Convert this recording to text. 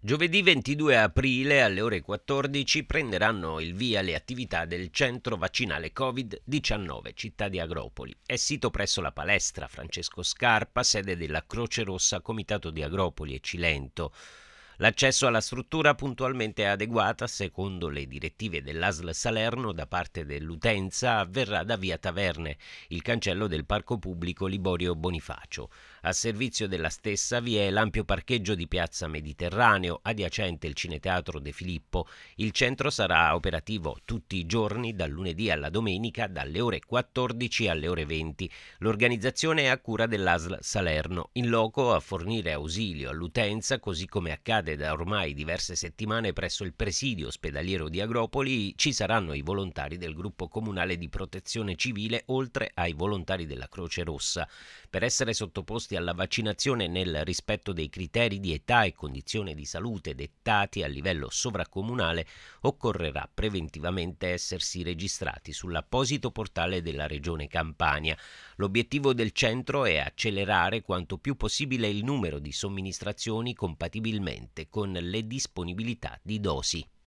Giovedì 22 aprile alle ore 14 prenderanno il via le attività del centro vaccinale Covid-19 Città di Agropoli. È sito presso la palestra Francesco Scarpa, sede della Croce Rossa Comitato di Agropoli e Cilento. L'accesso alla struttura puntualmente adeguata, secondo le direttive dell'ASL Salerno, da parte dell'utenza avverrà da via Taverne, il cancello del parco pubblico Liborio Bonifacio. A servizio della stessa vi è l'ampio parcheggio di Piazza Mediterraneo, adiacente il Cineteatro De Filippo. Il centro sarà operativo tutti i giorni, dal lunedì alla domenica, dalle ore 14 alle ore 20. L'organizzazione è a cura dell'ASL Salerno, in loco a fornire ausilio all'utenza, così come accade accade da ormai diverse settimane presso il presidio ospedaliero di Agropoli, ci saranno i volontari del gruppo comunale di protezione civile oltre ai volontari della Croce Rossa. Per essere sottoposti alla vaccinazione nel rispetto dei criteri di età e condizione di salute dettati a livello sovracomunale, occorrerà preventivamente essersi registrati sull'apposito portale della Regione Campania. L'obiettivo del centro è accelerare quanto più possibile il numero di somministrazioni compatibilmente con le disponibilità di dosi.